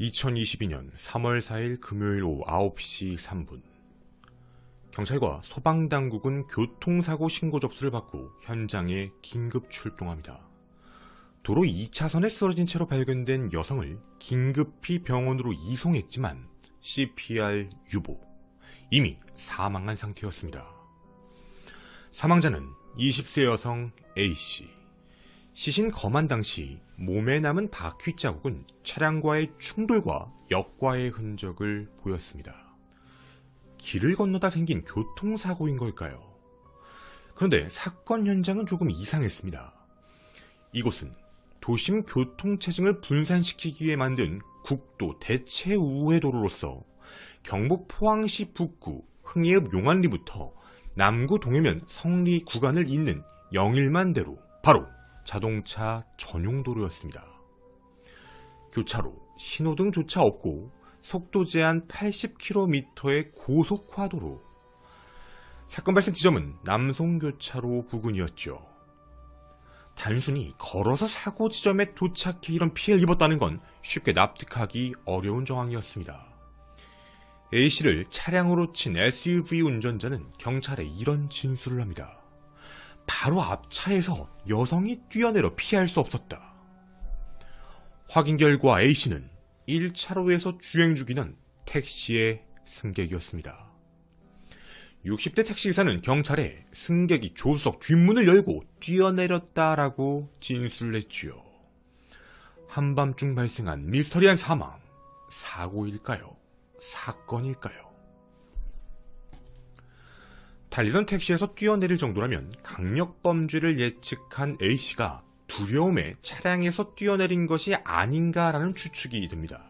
2022년 3월 4일 금요일 오후 9시 3분 경찰과 소방당국은 교통사고 신고 접수를 받고 현장에 긴급 출동합니다. 도로 2차선에 쓰러진 채로 발견된 여성을 긴급히 병원으로 이송했지만 CPR 유보, 이미 사망한 상태였습니다. 사망자는 20세 여성 A씨, 시신 검안 당시 몸에 남은 바퀴 자국은 차량과의 충돌과 역과의 흔적을 보였습니다. 길을 건너다 생긴 교통사고인 걸까요? 그런데 사건 현장은 조금 이상했습니다. 이곳은 도심 교통체증을 분산시키기 위해 만든 국도 대체 우회 도로로서 경북 포항시 북구 흥해읍 용안리부터 남구 동해면 성리 구간을 잇는 영일만대로 바로 자동차 전용 도로였습니다. 교차로, 신호등조차 없고 속도 제한 80km의 고속화도로. 사건 발생 지점은 남송교차로 부근이었죠. 단순히 걸어서 사고 지점에 도착해 이런 피해를 입었다는 건 쉽게 납득하기 어려운 정황이었습니다. A씨를 차량으로 친 SUV 운전자는 경찰에 이런 진술을 합니다. 바로 앞차에서 여성이 뛰어내려 피할 수 없었다. 확인 결과 A씨는 1차로에서 주행 중이는 택시의 승객이었습니다. 60대 택시기사는 경찰에 승객이 조수석 뒷문을 열고 뛰어내렸다라고 진술했지요. 한밤중 발생한 미스터리한 사망, 사고일까요? 사건일까요? 달리던 택시에서 뛰어내릴 정도라면 강력범죄를 예측한 A씨가 두려움에 차량에서 뛰어내린 것이 아닌가라는 추측이 됩니다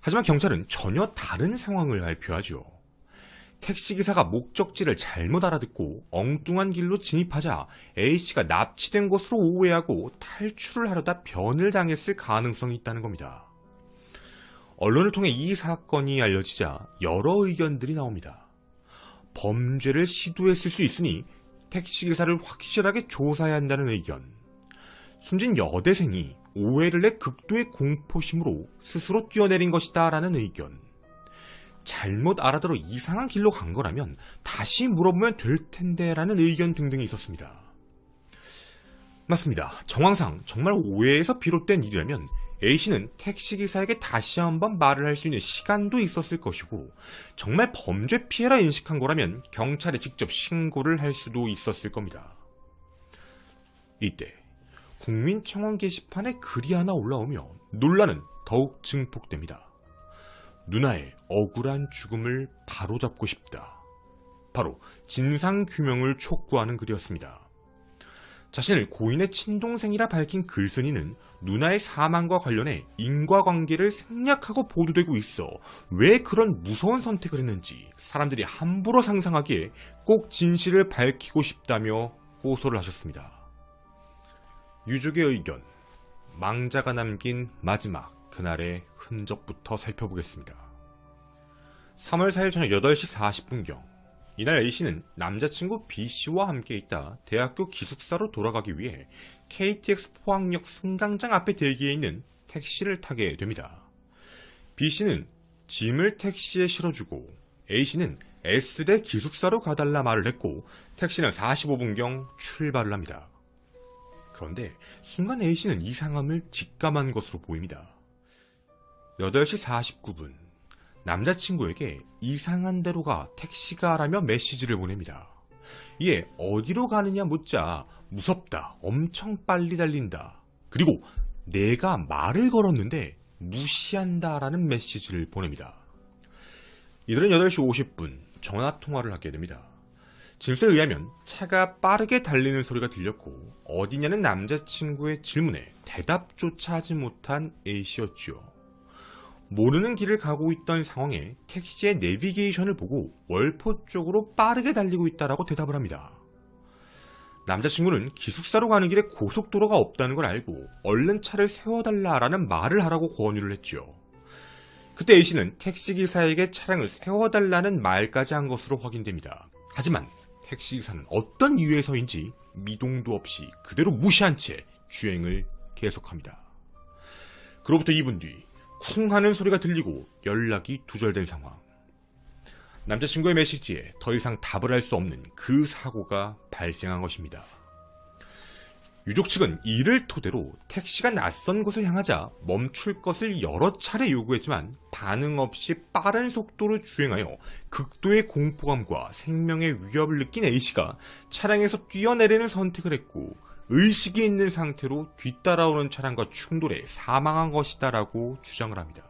하지만 경찰은 전혀 다른 상황을 발표하죠. 택시기사가 목적지를 잘못 알아듣고 엉뚱한 길로 진입하자 A씨가 납치된 것으로 오해하고 탈출을 하려다 변을 당했을 가능성이 있다는 겁니다. 언론을 통해 이 사건이 알려지자 여러 의견들이 나옵니다. 범죄를 시도했을 수 있으니 택시기사를 확실하게 조사해야 한다는 의견. 숨진 여대생이 오해를 내 극도의 공포심으로 스스로 뛰어내린 것이다 라는 의견. 잘못 알아들어 이상한 길로 간 거라면 다시 물어보면 될 텐데 라는 의견 등등이 있었습니다. 맞습니다. 정황상 정말 오해에서 비롯된 일이라면 A씨는 택시기사에게 다시 한번 말을 할 수 있는 시간도 있었을 것이고 정말 범죄 피해라 인식한 거라면 경찰에 직접 신고를 할 수도 있었을 겁니다. 이때 국민청원 게시판에 글이 하나 올라오며 논란은 더욱 증폭됩니다. 누나의 억울한 죽음을 바로잡고 싶다. 바로 진상규명을 촉구하는 글이었습니다. 자신을 고인의 친동생이라 밝힌 글쓴이는 누나의 사망과 관련해 인과관계를 생략하고 보도되고 있어 왜 그런 무서운 선택을 했는지 사람들이 함부로 상상하기에 꼭 진실을 밝히고 싶다며 호소를 하셨습니다. 유족의 의견, 망자가 남긴 마지막 그날의 흔적부터 살펴보겠습니다. 3월 4일 저녁 8시 40분경 이날 A씨는 남자친구 B씨와 함께 있다 대학교 기숙사로 돌아가기 위해 KTX 포항역 승강장 앞에 대기해 있는 택시를 타게 됩니다. B씨는 짐을 택시에 실어주고 A씨는 S대 기숙사로 가달라 말을 했고 택시는 45분경 출발을 합니다. 그런데 순간 A씨는 이상함을 직감한 것으로 보입니다. 8시 49분 남자친구에게 이상한 데로가 택시가라며 메시지를 보냅니다. 이에 어디로 가느냐 묻자 무섭다, 엄청 빨리 달린다, 그리고 내가 말을 걸었는데 무시한다라는 메시지를 보냅니다. 이들은 8시 50분 전화 통화를 하게 됩니다. 질서에 의하면 차가 빠르게 달리는 소리가 들렸고 어디냐는 남자친구의 질문에 대답조차 하지 못한 A씨였지요. 모르는 길을 가고 있던 상황에 택시의 내비게이션을 보고 월포 쪽으로 빠르게 달리고 있다라고 대답을 합니다. 남자친구는 기숙사로 가는 길에 고속도로가 없다는 걸 알고 얼른 차를 세워달라라는 말을 하라고 권유를 했지요. 그때 A씨는 택시기사에게 차량을 세워달라는 말까지 한 것으로 확인됩니다. 하지만 택시기사는 어떤 이유에서인지 미동도 없이 그대로 무시한 채 주행을 계속합니다. 그로부터 2분 뒤쿵 하는 소리가 들리고 연락이 두절된 상황. 남자친구의 메시지에 더 이상 답을 할 수 없는 그 사고가 발생한 것입니다. 유족 측은 이를 토대로 택시가 낯선 곳을 향하자 멈출 것을 여러 차례 요구했지만 반응 없이 빠른 속도로 주행하여 극도의 공포감과 생명의 위협을 느낀 A씨가 차량에서 뛰어내리는 선택을 했고 의식이 있는 상태로 뒤따라오는 차량과 충돌해 사망한 것이다라고 주장을 합니다.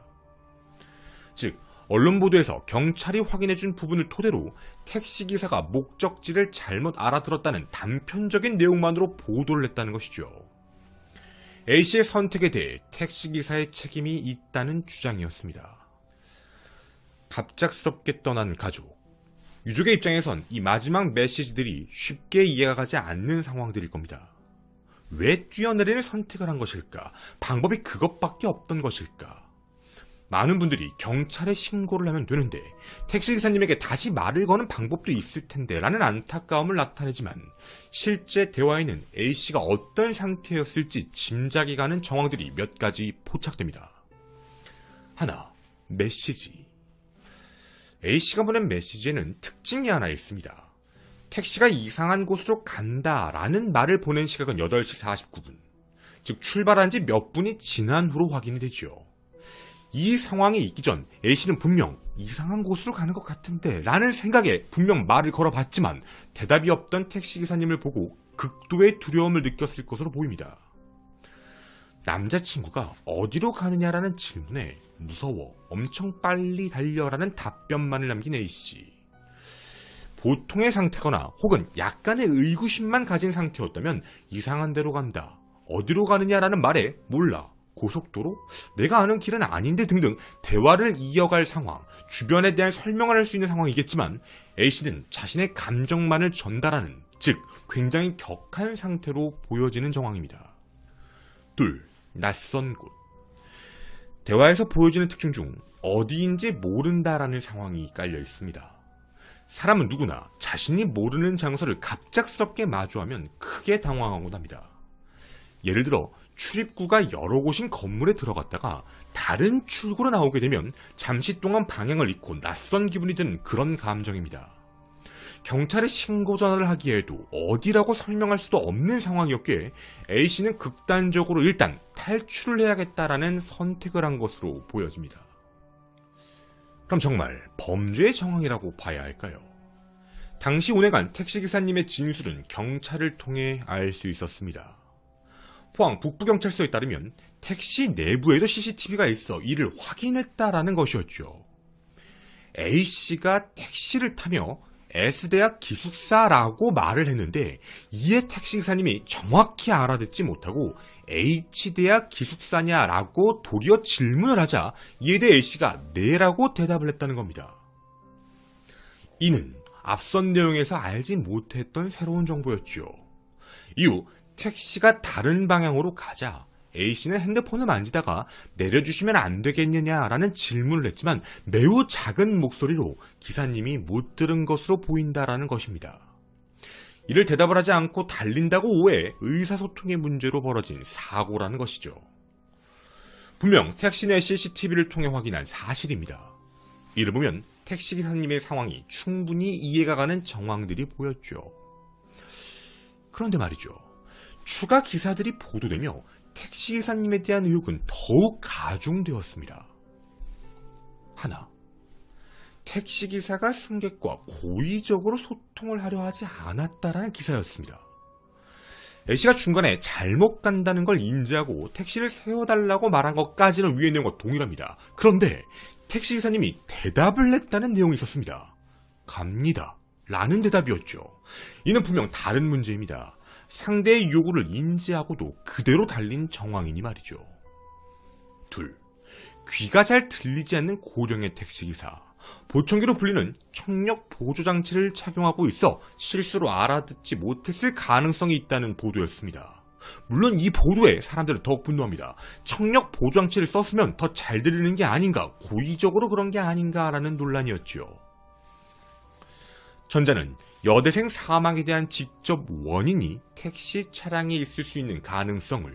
즉, 언론 보도에서 경찰이 확인해준 부분을 토대로 택시기사가 목적지를 잘못 알아들었다는 단편적인 내용만으로 보도를 했다는 것이죠. A씨의 선택에 대해 택시기사의 책임이 있다는 주장이었습니다. 갑작스럽게 떠난 가족. 유족의 입장에선 이 마지막 메시지들이 쉽게 이해가 가지 않는 상황들일 겁니다. 왜 뛰어내릴 선택을 한 것일까? 방법이 그것밖에 없던 것일까? 많은 분들이 경찰에 신고를 하면 되는데 택시기사님에게 다시 말을 거는 방법도 있을 텐데 라는 안타까움을 나타내지만 실제 대화에는 A씨가 어떤 상태였을지 짐작이 가는 정황들이 몇 가지 포착됩니다. 하나, 메시지 A씨가 보낸 메시지에는 특징이 하나 있습니다. 택시가 이상한 곳으로 간다라는 말을 보낸 시각은 8시 49분. 즉 출발한 지 몇 분이 지난 후로 확인이 되죠. 이 상황이 있기 전 A씨는 분명 이상한 곳으로 가는 것 같은데 라는 생각에 분명 말을 걸어봤지만 대답이 없던 택시기사님을 보고 극도의 두려움을 느꼈을 것으로 보입니다. 남자친구가 어디로 가느냐라는 질문에 무서워 엄청 빨리 달려라는 답변만을 남긴 A씨. 보통의 상태거나 혹은 약간의 의구심만 가진 상태였다면 이상한 데로 간다. 어디로 가느냐라는 말에 몰라. 고속도로? 내가 아는 길은 아닌데 등등 대화를 이어갈 상황, 주변에 대한 설명을 할 수 있는 상황이겠지만 A씨는 자신의 감정만을 전달하는, 즉 굉장히 격한 상태로 보여지는 정황입니다. 둘, 낯선 곳. 대화에서 보여지는 특징 중 어디인지 모른다라는 상황이 깔려 있습니다. 사람은 누구나 자신이 모르는 장소를 갑작스럽게 마주하면 크게 당황하곤 합니다. 예를 들어 출입구가 여러 곳인 건물에 들어갔다가 다른 출구로 나오게 되면 잠시 동안 방향을 잃고 낯선 기분이 든 그런 감정입니다. 경찰에 신고 전화를 하기에도 어디라고 설명할 수도 없는 상황이었기에 A씨는 극단적으로 일단 탈출을 해야겠다라는 선택을 한 것으로 보여집니다. 그럼 정말 범죄의 정황이라고 봐야 할까요? 당시 운행한 택시기사님의 진술은 경찰을 통해 알 수 있었습니다. 포항 북부경찰서에 따르면 택시 내부에도 CCTV가 있어 이를 확인했다라는 것이었죠. A씨가 택시를 타며 S대학 기숙사라고 말을 했는데 이에 택시기사님이 정확히 알아듣지 못하고 H대학 기숙사냐라고 도리어 질문을 하자 이에 대해 A씨가 네라고 대답을 했다는 겁니다. 이는 앞선 내용에서 알지 못했던 새로운 정보였죠. 이후 택시가 다른 방향으로 가자 A씨는 핸드폰을 만지다가 내려주시면 안 되겠느냐라는 질문을 했지만 매우 작은 목소리로 기사님이 못 들은 것으로 보인다라는 것입니다. 이를 대답을 하지 않고 달린다고 오해, 의사소통의 문제로 벌어진 사고라는 것이죠. 분명 택시내 CCTV를 통해 확인한 사실입니다. 이를 보면 택시기사님의 상황이 충분히 이해가 가는 정황들이 보였죠. 그런데 말이죠. 추가 기사들이 보도되며 택시기사님에 대한 의혹은 더욱 가중되었습니다. 하나, 택시기사가 승객과 고의적으로 소통을 하려 하지 않았다라는 기사였습니다. A씨가 중간에 잘못 간다는 걸 인지하고 택시를 세워달라고 말한 것까지는 위에 내용과 동일합니다. 그런데 택시기사님이 대답을 했다는 내용이 있었습니다. 갑니다. 라는 대답이었죠. 이는 분명 다른 문제입니다. 상대의 요구를 인지하고도 그대로 달린 정황이니 말이죠. 둘. 귀가 잘 들리지 않는 고령의 택시기사. 보청기로 불리는 청력 보조 장치를 착용하고 있어 실수로 알아듣지 못했을 가능성이 있다는 보도였습니다. 물론 이 보도에 사람들은 더욱 분노합니다. 청력 보조 장치를 썼으면 더 잘 들리는 게 아닌가, 고의적으로 그런 게 아닌가라는 논란이었죠. 전자는 여대생 사망에 대한 직접 원인이 택시 차량에 있을 수 있는 가능성을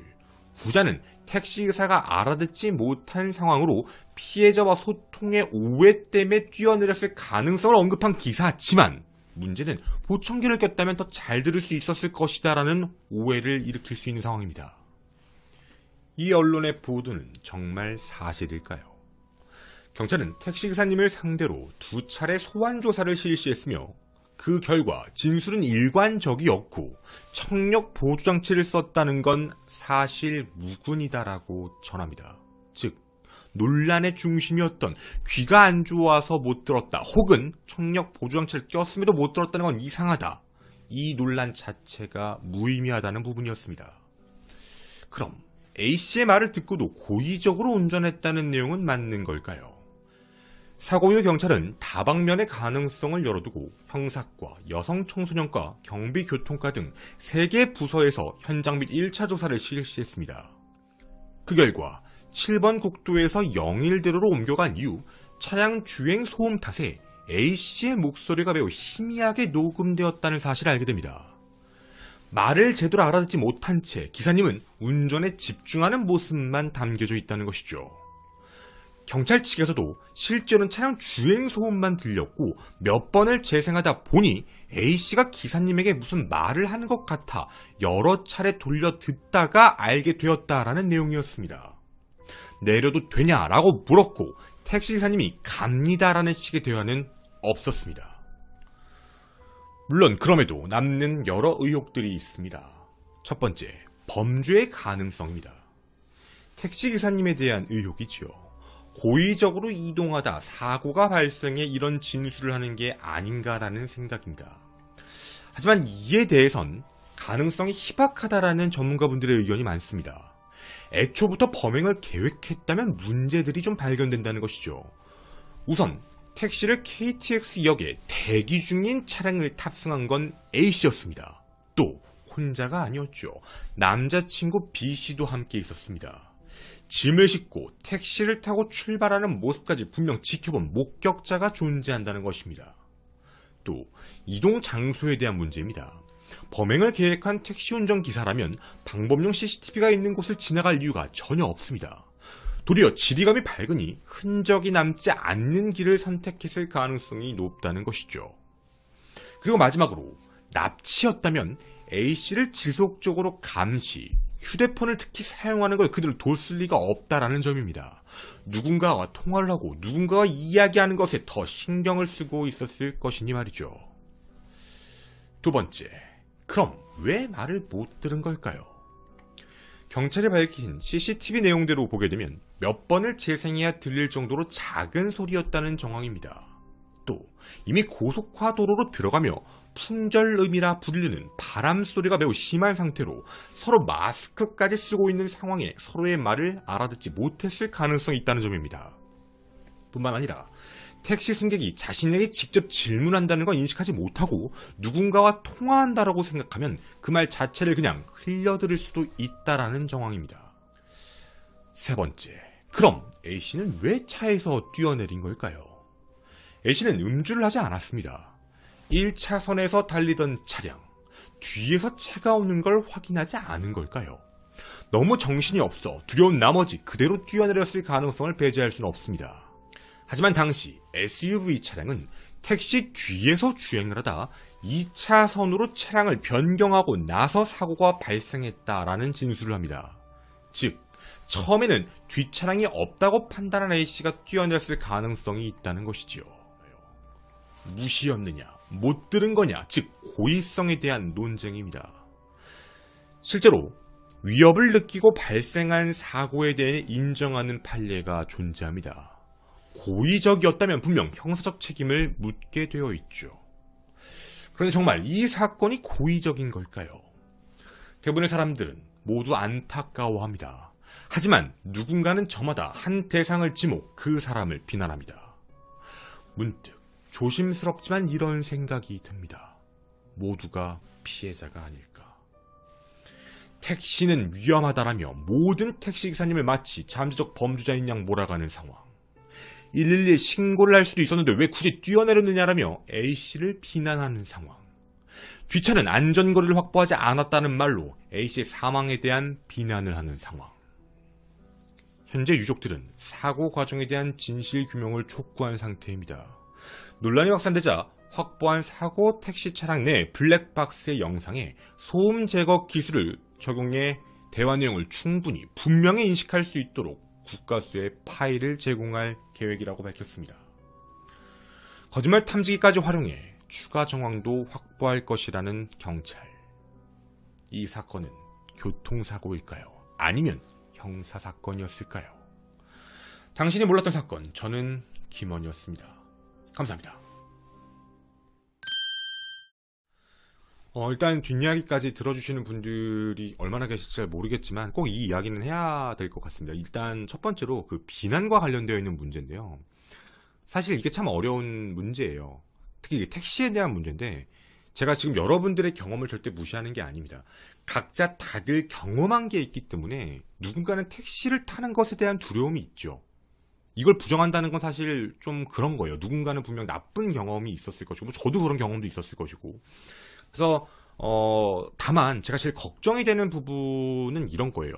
후자는 택시기사가 알아듣지 못한 상황으로 피해자와 소통의 오해 때문에 뛰어내렸을 가능성을 언급한 기사지만 문제는 보청기를 꼈다면 더 잘 들을 수 있었을 것이다라는 오해를 일으킬 수 있는 상황입니다. 이 언론의 보도는 정말 사실일까요? 경찰은 택시기사님을 상대로 두 차례 소환조사를 실시했으며 그 결과 진술은 일관적이었고 청력 보조 장치를 썼다는 건 사실 무근이다라고 전합니다. 즉 논란의 중심이었던 귀가 안 좋아서 못 들었다 혹은 청력 보조 장치를 꼈음에도 못 들었다는 건 이상하다. 이 논란 자체가 무의미하다는 부분이었습니다. 그럼 A씨의 말을 듣고도 고의적으로 운전했다는 내용은 맞는 걸까요? 사고 이후 경찰은 다방면의 가능성을 열어두고 형사과, 여성청소년과, 경비교통과 등 3개 부서에서 현장 및 1차 조사를 실시했습니다. 그 결과 7번 국도에서 영일대로로 옮겨간 이후 차량 주행 소음 탓에 A씨의 목소리가 매우 희미하게 녹음되었다는 사실을 알게 됩니다. 말을 제대로 알아듣지 못한 채 기사님은 운전에 집중하는 모습만 담겨져 있다는 것이죠. 경찰 측에서도 실제로는 차량 주행 소음만 들렸고 몇 번을 재생하다 보니 A씨가 기사님에게 무슨 말을 하는 것 같아 여러 차례 돌려 듣다가 알게 되었다라는 내용이었습니다. 내려도 되냐라고 물었고 택시 기사님이 갑니다라는 식의 대화는 없었습니다. 물론 그럼에도 남는 여러 의혹들이 있습니다. 첫 번째, 범죄의 가능성입니다. 택시 기사님에 대한 의혹이지요. 고의적으로 이동하다 사고가 발생해 이런 진술을 하는 게 아닌가라는 생각입니다. 하지만 이에 대해선 가능성이 희박하다라는 전문가분들의 의견이 많습니다. 애초부터 범행을 계획했다면 문제들이 좀 발견된다는 것이죠. 우선 택시를 KTX역에 대기 중인 차량을 탑승한 건 A씨였습니다. 또 혼자가 아니었죠. 남자친구 B씨도 함께 있었습니다. 짐을 싣고 택시를 타고 출발하는 모습까지 분명 지켜본 목격자가 존재한다는 것입니다. 또 이동 장소에 대한 문제입니다. 범행을 계획한 택시 운전 기사라면 방범용 CCTV가 있는 곳을 지나갈 이유가 전혀 없습니다. 도리어 지리감이 밝으니 흔적이 남지 않는 길을 선택했을 가능성이 높다는 것이죠. 그리고 마지막으로 납치였다면 A씨를 지속적으로 감시, 휴대폰을 특히 사용하는 걸 그들 돌쓸 리가 없다라는 점입니다. 누군가와 통화를 하고 누군가와 이야기하는 것에 더 신경을 쓰고 있었을 것이니 말이죠. 두 번째, 그럼 왜 말을 못 들은 걸까요? 경찰이 밝힌 CCTV 내용대로 보게 되면 몇 번을 재생해야 들릴 정도로 작은 소리였다는 정황입니다. 고도 이미 고속화도로로 들어가며 풍절음이라 불리는 바람 소리가 매우 심한 상태로 서로 마스크까지 쓰고 있는 상황에 서로의 말을 알아듣지 못했을 가능성이 있다는 점입니다. 뿐만 아니라 택시 승객이 자신에게 직접 질문한다는 걸 인식하지 못하고 누군가와 통화한다라고 생각하면 그 말 자체를 그냥 흘려들을 수도 있다라는 정황입니다. 세 번째, 그럼 A씨는 왜 차에서 뛰어내린 걸까요? a 씨는 음주를 하지 않았습니다. 1차선에서 달리던 차량, 뒤에서 차가 오는 걸 확인하지 않은 걸까요? 너무 정신이 없어 두려운 나머지 그대로 뛰어내렸을 가능성을 배제할 수는 없습니다. 하지만 당시 SUV 차량은 택시 뒤에서 주행을 하다 2차선으로 차량을 변경하고 나서 사고가 발생했다라는 진술을 합니다. 즉, 처음에는 뒷차량이 없다고 판단한 A씨가 뛰어내렸을 가능성이 있다는 것이지요. 무시였느냐, 못 들은 거냐, 즉 고의성에 대한 논쟁입니다. 실제로 위협을 느끼고 발생한 사고에 대해 인정하는 판례가 존재합니다. 고의적이었다면 분명 형사적 책임을 묻게 되어 있죠. 그런데 정말 이 사건이 고의적인 걸까요? 대부분의 사람들은 모두 안타까워합니다. 하지만 누군가는 저마다 한 대상을 지목 그 사람을 비난합니다. 문득 조심스럽지만 이런 생각이 듭니다. 모두가 피해자가 아닐까. 택시는 위험하다라며 모든 택시기사님을 마치 잠재적 범주자인양 몰아가는 상황. 112에 신고를 할 수도 있었는데 왜 굳이 뛰어내렸느냐라며 A씨를 비난하는 상황. 뒤차는 안전거리를 확보하지 않았다는 말로 A씨의 사망에 대한 비난을 하는 상황. 현재 유족들은 사고 과정에 대한 진실 규명을 촉구한 상태입니다. 논란이 확산되자 확보한 사고 택시 차량 내 블랙박스의 영상에 소음 제거 기술을 적용해 대화 내용을 충분히 분명히 인식할 수 있도록 국가수의 파일을 제공할 계획이라고 밝혔습니다. 거짓말 탐지기까지 활용해 추가 정황도 확보할 것이라는 경찰. 이 사건은 교통사고일까요? 아니면 형사사건이었을까요? 당신이 몰랐던 사건, 저는 김원이었습니다. 감사합니다. 어, 일단 뒷이야기까지 들어주시는 분들이 얼마나 계실지 잘 모르겠지만 꼭 이 이야기는 해야 될 것 같습니다. 일단 첫 번째로 그 비난과 관련되어 있는 문제인데요. 사실 이게 참 어려운 문제예요. 특히 택시에 대한 문제인데 제가 지금 여러분들의 경험을 절대 무시하는 게 아닙니다. 각자 다들 경험한 게 있기 때문에 누군가는 택시를 타는 것에 대한 두려움이 있죠. 이걸 부정한다는 건 사실 좀 그런 거예요. 누군가는 분명 나쁜 경험이 있었을 것이고, 저도 그런 경험도 있었을 것이고. 그래서 어 다만 제가 제일 걱정이 되는 부분은 이런 거예요.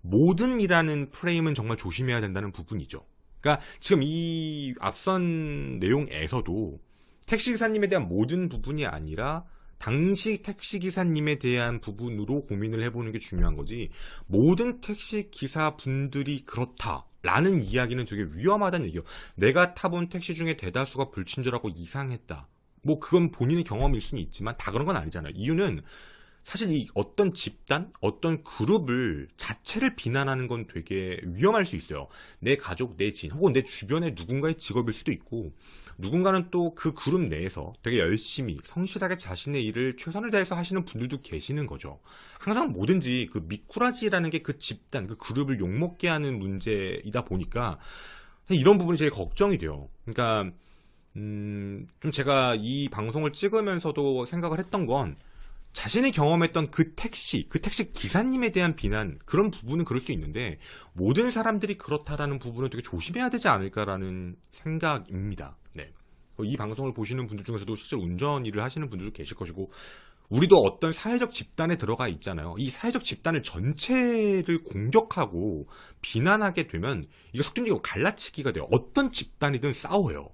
모든이라는 프레임은 정말 조심해야 된다는 부분이죠. 그러니까 지금 이 앞선 내용에서도 택시 기사님에 대한 모든 부분이 아니라 당시 택시 기사님에 대한 부분으로 고민을 해보는 게 중요한 거지 모든 택시 기사 분들이 그렇다. 라는 이야기는 되게 위험하다는 얘기예요. 내가 타본 택시 중에 대다수가 불친절하고 이상했다. 뭐 그건 본인의 경험일 수는 있지만 다 그런 건 아니잖아요. 이유는 사실 이 어떤 집단, 어떤 그룹을 자체를 비난하는 건 되게 위험할 수 있어요. 내 가족, 내 지인, 혹은 내 주변의 누군가의 직업일 수도 있고, 누군가는 또 그 그룹 내에서 되게 열심히, 성실하게 자신의 일을 최선을 다해서 하시는 분들도 계시는 거죠. 항상 뭐든지 그 미꾸라지라는 게 그 집단, 그 그룹을 욕먹게 하는 문제이다 보니까, 이런 부분이 제일 걱정이 돼요. 그러니까, 음, 좀 제가 이 방송을 찍으면서도 생각을 했던 건, 자신이 경험했던 그 택시, 그 택시 기사님에 대한 비난 그런 부분은 그럴 수 있는데 모든 사람들이 그렇다라는 부분은 되게 조심해야 되지 않을까라는 생각입니다. 네. 이 방송을 보시는 분들 중에서도 실제로 운전 일을 하시는 분들도 계실 것이고 우리도 어떤 사회적 집단에 들어가 있잖아요. 이 사회적 집단을 전체를 공격하고 비난하게 되면 이거 속된 얘기 갈라치기가 돼요. 어떤 집단이든 싸워요.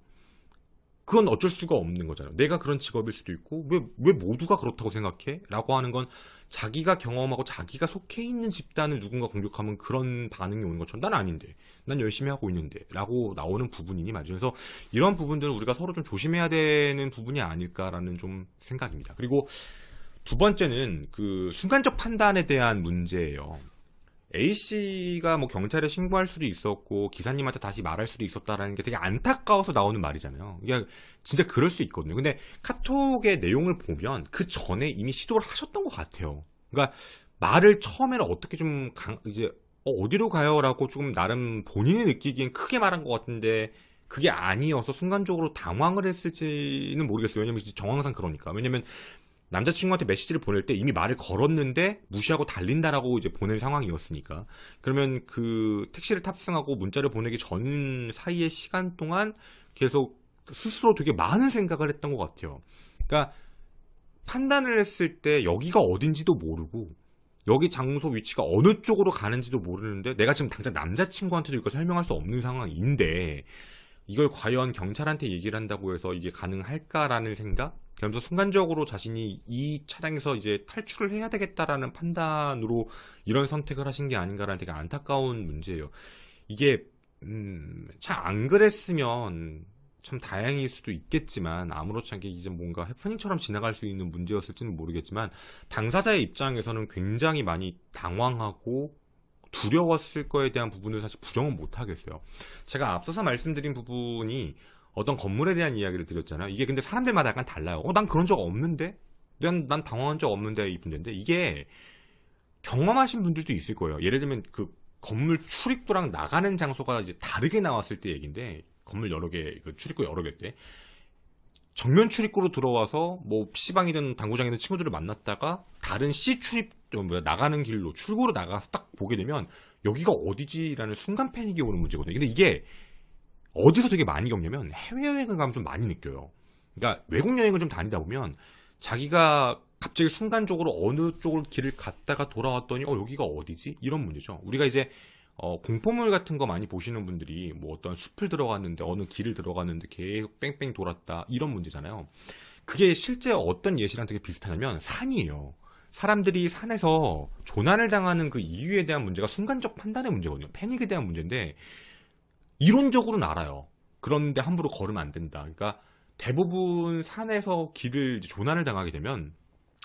그건 어쩔 수가 없는 거잖아요. 내가 그런 직업일 수도 있고 왜 왜 모두가 그렇다고 생각해?라고 하는 건 자기가 경험하고 자기가 속해 있는 집단을 누군가 공격하면 그런 반응이 오는 것처럼 난 아닌데 난 열심히 하고 있는데라고 나오는 부분이니 말이죠. 그래서 이런 부분들은 우리가 서로 좀 조심해야 되는 부분이 아닐까라는 좀 생각입니다. 그리고 두 번째는 그 순간적 판단에 대한 문제예요. A 씨가 뭐 경찰에 신고할 수도 있었고 기사님한테 다시 말할 수도 있었다라는 게 되게 안타까워서 나오는 말이잖아요. 그냥 그러니까 진짜 그럴 수 있거든요. 근데 카톡의 내용을 보면 그 전에 이미 시도를 하셨던 것 같아요. 그러니까 말을 처음에는 어떻게 좀 강, 이제 어, 디로 가요라고 조금 나름 본인이 느끼기엔 크게 말한 것 같은데 그게 아니어서 순간적으로 당황을 했을지는 모르겠어요. 왜냐면 정황상 그러니까. 왜냐면 남자친구한테 메시지를 보낼 때 이미 말을 걸었는데 무시하고 달린다라고 이제 보낼 상황이었으니까 그러면 그 택시를 탑승하고 문자를 보내기 전 사이의 시간 동안 계속 스스로 되게 많은 생각을 했던 것 같아요. 그러니까 판단을 했을 때 여기가 어딘지도 모르고 여기 장소 위치가 어느 쪽으로 가는지도 모르는데 내가 지금 당장 남자친구한테도 이거 설명할 수 없는 상황인데 이걸 과연 경찰한테 얘기를 한다고 해서 이게 가능할까라는 생각 그러면서 순간적으로 자신이 이 차량에서 이제 탈출을 해야 되겠다라는 판단으로 이런 선택을 하신 게 아닌가라는 되게 안타까운 문제예요. 이게 음, 참안 그랬으면 참 다행일 수도 있겠지만 아무렇지 않게 이제 뭔가 해프닝처럼 지나갈 수 있는 문제였을지는 모르겠지만 당사자의 입장에서는 굉장히 많이 당황하고 두려웠을 거에 대한 부분을 사실 부정은 못 하겠어요. 제가 앞서서 말씀드린 부분이 어떤 건물에 대한 이야기를 드렸잖아요. 이게 근데 사람들마다 약간 달라요. 어, 난 그런 적 없는데? 난, 난 당황한 적 없는데? 이 분들인데, 이게 경험하신 분들도 있을 거예요. 예를 들면 그 건물 출입구랑 나가는 장소가 이제 다르게 나왔을 때 얘기인데, 건물 여러 개, 그 출입구 여러 개 때. 정면 출입구로 들어와서 뭐 PC방이든 당구장이든 친구들을 만났다가 다른 C 출입 뭐야 나가는 길로 출구로 나가서 딱 보게 되면 여기가 어디지라는 순간 패닉이 오는 문제거든요. 근데 이게 어디서 되게 많이 겪냐면 해외여행을 가면 좀 많이 느껴요. 그러니까 외국 여행을 좀 다니다 보면 자기가 갑자기 순간적으로 어느 쪽을 길을 갔다가 돌아왔더니 어 여기가 어디지? 이런 문제죠. 우리가 이제 어, 공포물 같은 거 많이 보시는 분들이 뭐 어떤 숲을 들어갔는데 어느 길을 들어갔는데 계속 뺑뺑 돌았다 이런 문제잖아요. 그게 실제 어떤 예시랑 되게 비슷하냐면 산이에요. 사람들이 산에서 조난을 당하는 그 이유에 대한 문제가 순간적 판단의 문제거든요. 패닉에 대한 문제인데 이론적으로는 알아요. 그런데 함부로 걸으면 안 된다. 그러니까 대부분 산에서 길을 조난을 당하게 되면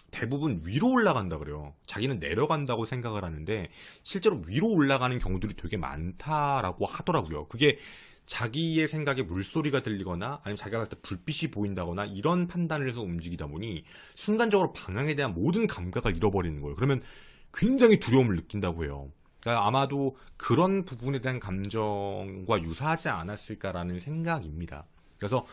대부분 위로 올라간다 그래요. 자기는 내려간다고 생각을 하는데 실제로 위로 올라가는 경우들이 되게 많다라고 하더라고요. 그게 자기의 생각에 물소리가 들리거나 아니면 자기가 봤때 불빛이 보인다거나 이런 판단을 해서 움직이다 보니 순간적으로 방향에 대한 모든 감각을 잃어버리는 거예요. 그러면 굉장히 두려움을 느낀다고 해요. 그러니까 아마도 그런 부분에 대한 감정과 유사하지 않았을까라는 생각입니다. 그래서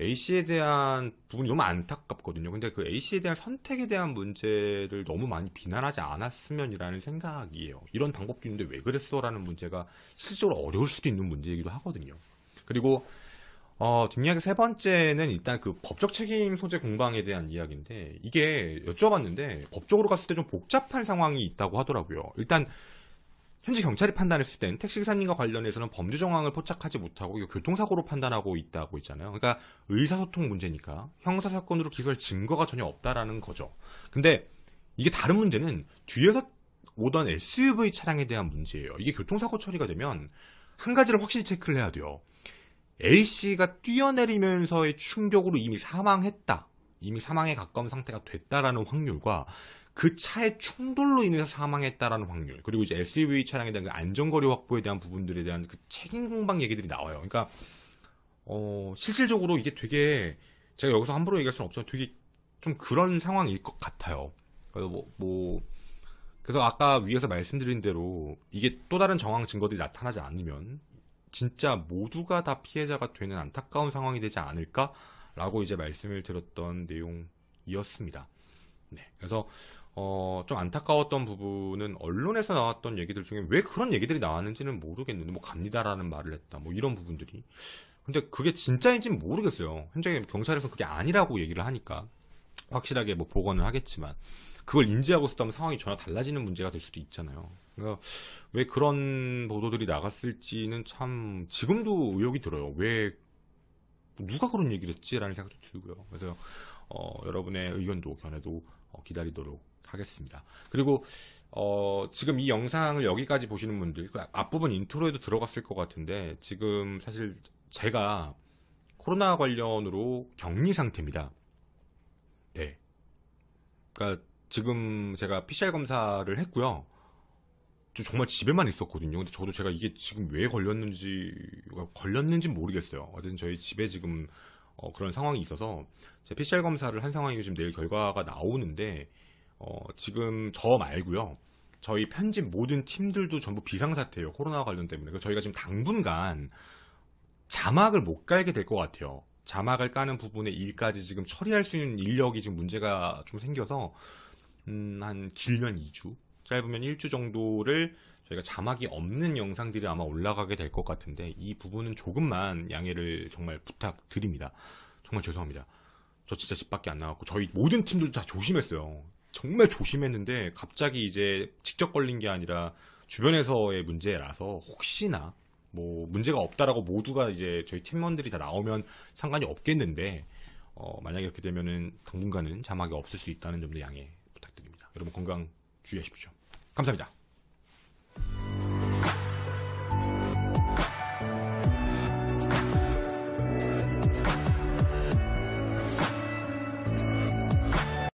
A씨에 대한 부분이 너무 안타깝거든요. 근데 그 A씨에 대한 선택에 대한 문제를 너무 많이 비난하지 않았으면이라는 생각이에요. 이런 방법도 있는데 왜 그랬어? 라는 문제가 실제로 어려울 수도 있는 문제이기도 하거든요. 그리고 어, 뒷이야기 세 번째는 일단 그 법적 책임 소재 공방에 대한 이야기인데 이게 여쭤봤는데 법적으로 갔을 때 좀 복잡한 상황이 있다고 하더라고요. 일단 현재 경찰이 판단했을 땐 택시기사님과 관련해서는 범죄 정황을 포착하지 못하고 이거 교통사고로 판단하고 있다고 있잖아요. 그러니까 의사소통 문제니까 형사사건으로 기소할 증거가 전혀 없다라는 거죠. 근데 이게 다른 문제는 뒤에서 오던 SUV 차량에 대한 문제예요. 이게 교통사고 처리가 되면 한 가지를 확실히 체크를 해야 돼요. A씨가 뛰어내리면서의 충격으로 이미 사망했다. 이미 사망에 가까운 상태가 됐다라는 확률과 그 차의 충돌로 인해서 사망했다라는 확률 그리고 이제 SUV 차량에 대한 그 안전거리 확보에 대한 부분들에 대한 그 책임 공방 얘기들이 나와요. 그러니까 어, 실질적으로 이게 되게 제가 여기서 함부로 얘기할 수는 없지만 되게 좀 그런 상황일 것 같아요. 뭐, 뭐 그래서 아까 위에서 말씀드린 대로 이게 또 다른 정황 증거들이 나타나지 않으면 진짜 모두가 다 피해자가 되는 안타까운 상황이 되지 않을까라고 이제 말씀을 드렸던 내용이었습니다. 네, 그래서 어, 좀 안타까웠던 부분은 언론에서 나왔던 얘기들 중에 왜 그런 얘기들이 나왔는지는 모르겠는데 뭐 갑니다라는 말을 했다 뭐 이런 부분들이 근데 그게 진짜인지는 모르겠어요 현장에 경찰에서 그게 아니라고 얘기를 하니까 확실하게 뭐 복원을 하겠지만 그걸 인지하고 있었다면 상황이 전혀 달라지는 문제가 될 수도 있잖아요 그러니까 왜 그런 보도들이 나갔을지는 참 지금도 의혹이 들어요 왜 누가 그런 얘기를 했지라는 생각도 들고요 그래서 어, 여러분의 의견도 견해도 기다리도록 하겠습니다. 그리고 어, 지금 이 영상을 여기까지 보시는 분들 그 앞부분 인트로에도 들어갔을 것 같은데 지금 사실 제가 코로나 관련으로 격리 상태입니다. 네. 그러니까 지금 제가 PCR 검사를 했고요. 저 정말 집에만 있었거든요. 근데 저도 제가 이게 지금 왜 걸렸는지 걸렸는지 모르겠어요. 어쨌든 저희 집에 지금 어, 그런 상황이 있어서 제 PCR 검사를 한 상황이고 지금 내일 결과가 나오는데 어, 지금 저 말고요. 저희 편집 모든 팀들도 전부 비상사태예요. 코로나 관련 때문에. 저희가 지금 당분간 자막을 못 깔게 될 것 같아요. 자막을 까는 부분의 일까지 지금 처리할 수 있는 인력이 지금 문제가 좀 생겨서 음, 한 길면 2주, 짧으면 1주 정도를 저희가 자막이 없는 영상들이 아마 올라가게 될 것 같은데 이 부분은 조금만 양해를 정말 부탁드립니다. 정말 죄송합니다. 저 진짜 집 밖에 안 나갔고 저희 모든 팀들도 다 조심했어요. 정말 조심했는데 갑자기 이제 직접 걸린 게 아니라 주변에서의 문제라서 혹시나 뭐 문제가 없다라고 모두가 이제 저희 팀원들이 다 나오면 상관이 없겠는데 어 만약에 이렇게 되면은 당분간은 자막이 없을 수 있다는 점도 양해 부탁드립니다. 여러분 건강 주의하십시오. 감사합니다. thank you